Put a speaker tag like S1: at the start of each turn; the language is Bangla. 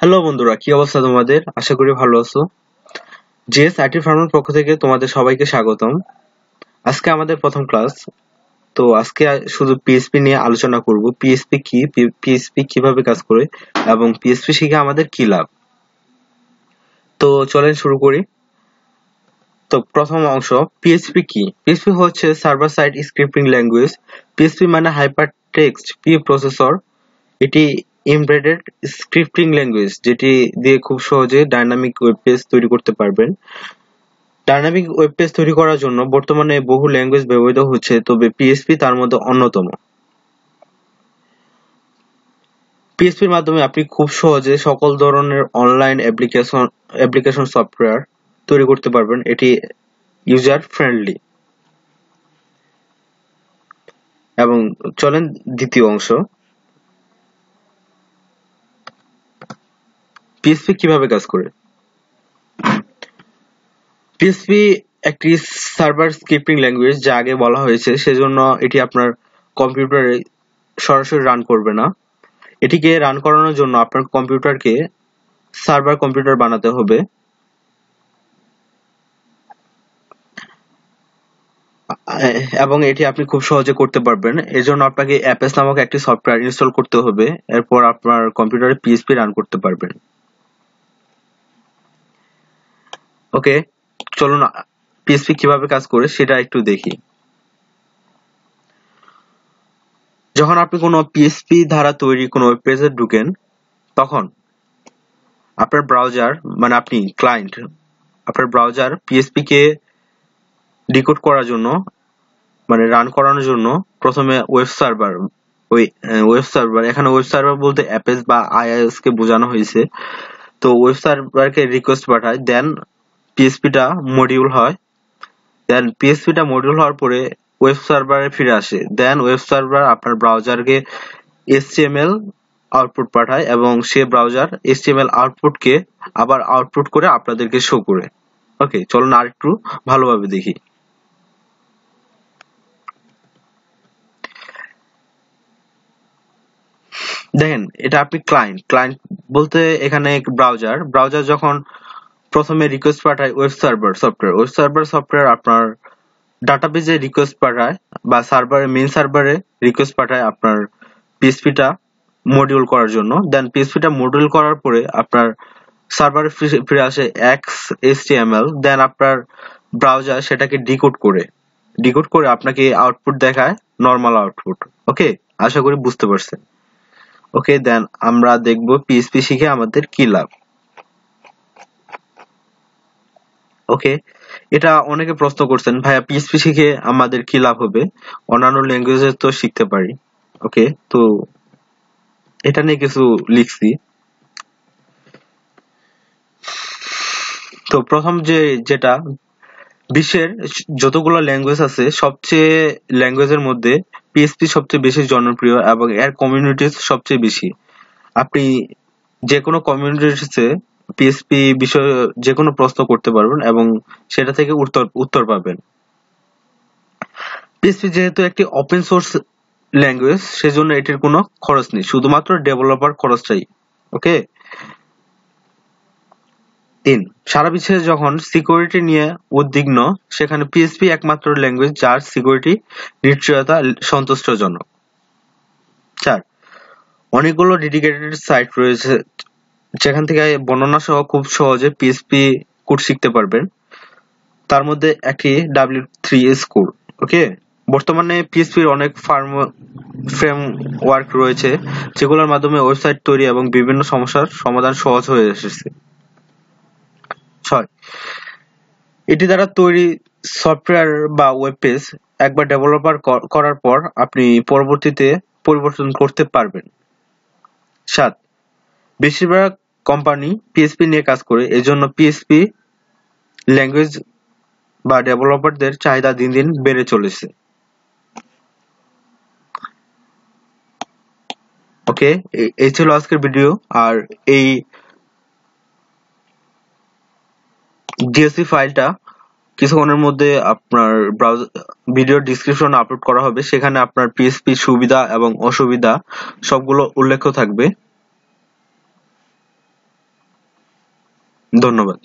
S1: হ্যালো বন্ধুরা কি অবস্থা তোমাদের আশা করি ভালো আছো যে আইটি ফার্মের পক্ষ থেকে তোমাদের সবাইকে স্বাগতম আজকে আমাদের প্রথম ক্লাস তো আজকে শুধু পিএসপি নিয়ে আলোচনা করব পিএসপি কি পিএসপি কিভাবে কাজ করে এবং পিএসপি শিখে আমাদের কি লাভ তো চলেন শুরু করি তো প্রথম অংশ পিএসপি কি পিএসপি হচ্ছে server side scripting language PSP মানে হাইপার টেক্সট পি প্রসেসর এটি এমব্রয়েডেড স্ক্রিপ্টিং ল্যাঙ্গুয়েজ যেটি দিয়ে খুব সহজে ডাইনামিক ওয়েব পেজ তৈরি করতে পারবেন ডাইনামিক ওয়েব পেজ তৈরি করার জন্য বর্তমানে বহু ল্যাঙ্গুয়েজ ব্যবহৃত হচ্ছে তবে পিএসপি তার মধ্যে অন্যতম পিএসপির মাধ্যমে আপনি খুব সহজে সকল ধরনের অনলাইন অ্যাপ্লিকেশন অ্যাপ্লিকেশন সফটওয়্যার তৈরি করতে পারবেন এটি ইউজার ফ্রেন্ডলি এবং চলেন দ্বিতীয় অংশ পিএসপি কিভাবে কাজ করে পিএসপি একটি সার্ভার স্ক্রিপ্টিং ল্যাঙ্গুয়েজ যা আগে বলা হয়েছে সেজন্য এটি আপনার কম্পিউটারে সরাসরি রান করবে না এটিকে রান করানোর জন্য আপনার কম্পিউটারকে সার্ভার কম্পিউটার বানাতে হবে এবং এটি আপনি খুব সহজে করতে পারবেন এর জন্য আপনাকে অ্যাপেস নামক একটি সফটওয়্যার ইনস্টল করতে হবে এরপর আপনার কম্পিউটারে পিএসপি রান করতে পারবেন ওকে চলুন পিএসপি কিভাবে কাজ করে সেটা একটু দেখি যখন আপনি কোনো পিএসপি ধারা তৈরি কোনো ওয়েবপেজে ঢুকেন তখন আপনার ব্রাউজার মানে আপনি ক্লায়েন্ট আপনার ব্রাউজার পিএসপি কে ডিকোড করার জন্য মানে রান করানোর জন্য প্রথমে ওয়েব সার্ভার ওই ওয়েব সার্ভার এখানে ওয়েব সার্ভার বলতে অ্যাপেস বা আইআইএস কে বোঝানো হয়েছে তো ওয়েব সার্ভারকে রিকোয়েস্ট পাঠায় দেন পিএসপিটা মডিউল হয় দেন পিএসপিটা মডিউল হওয়ার পরে ওয়েব সার্ভারে ফিরে আসে দেন ওয়েব সার্ভার আপনার ব্রাউজারকে এসটিএমএল আউটপুট পাঠায় এবং সে ব্রাউজার এসটিএমএল আউটপুটকে আবার আউটপুট করে আপনাদেরকে শো করে ওকে চলুন আর একটু ভালোভাবে দেখি দেখেন এটা আপনি ক্লায়েন্ট ক্লায়েন্ট বলতে এখানে ব্রাউজার ব্রাউজার যখন প্রথমে রিকোয়েস্ট পাঠায় web server software web server software আপনার ডাটাবেজে রিকোয়েস্ট পাঠায় বা সার্ভারে মেইন সার্ভারে রিকোয়েস্ট পাঠায় আপনার পিএসপিটা মডিউল করার জন্য দেন পিএসপিটা মডিউল করার পরে আপনার সার্ভারে ফিরে আসে এক্স এইচটিএমএল দেন আপনার ব্রাউজার সেটাকে ডিকোড করে ডিকোড করে আপনাকে আউটপুট দেখায় নর্মাল আউটপুট ওকে আশা করি বুঝতে পারছেন ওকে দেন আমরা দেখব পিএসপি শিখে আমাদের কি লাভ ওকে এটা অনেকে প্রশ্ন করছেন ভাইয়া পিএসপি শিখে আমাদের কি লাভ হবে অন্যান্য ল্যাঙ্গুয়েজে তো শিখতে পারি ওকে তো এটা নিয়ে কিছু লিখছি তো প্রথম যে যেটা বিশ্বের যতগুলো ল্যাঙ্গুয়েজ আছে সবচেয়ে ল্যাঙ্গুয়েজের মধ্যে পিএসপি সবচেয়ে বেশি জনপ্রিয় এবং এর কমিউনিটি সবচেয়ে বেশি আপনি যে কোনো কমিউনিটিসে পিএসপি বিষয়ে যে কোনো প্রশ্ন করতে পারবেন এবং সেটা থেকে উত্তর উত্তর পাবেন পিএসপি যেহেতু একটি ওপেন সোর্স ল্যাঙ্গুয়েজ সেজন্য এটির কোনো খরচ নেই শুধুমাত্র ডেভেলপার খরচটাই ওকে তিন সারা বিশ্বে যখন সিকিউরিটি নিয়ে উদ্বিগ্ন সেখানে পিএসপি একমাত্র ল্যাঙ্গুয়েজ যার সিকিউরিটি নিশ্চয়তা সন্তুষ্টজনক চার অনেকগুলো ডেডিকেটেড সাইট রয়েছে যেখান থেকে বর্ণনা সহ খুব সহজে পিএসপি কোড শিখতে পারবেন তার মধ্যে একটি W three S code okay বর্তমানে পিএসপির অনেক ফার্ম ফ্রেমওয়ার্ক রয়েছে যেগুলোর মাধ্যমে ওয়েবসাইট তৈরি এবং বিভিন্ন সমস্যার সমাধান সহজ হয়ে এসেছে ছয় এটি দ্বারা তৈরি সফটওয়্যার বা ওয়েব পেজ একবার ডেভেলপার করার পর আপনি পরবর্তীতে পরিবর্তন করতে পারবেন সাত বেশিরভাগ কোম্পানি পিএসপি নিয়ে কাজ করে এজন্য পিএসপি ল্যাঙ্গুয়েজ বা ডেভেলপারদের চাহিদা দিন দিন বেড়ে চলেছে ওকে এই ছিল আজকের ভিডিও আর এই ডিএসসি ফাইলটা কিছুক্ষণের মধ্যে আপনার ব্রাউজার ভিডিও ডিসক্রিপশন আপলোড করা হবে সেখানে আপনার পিএসপি সুবিধা এবং অসুবিধা সবগুলো উল্লেখ থাকবে ধন্যবাদ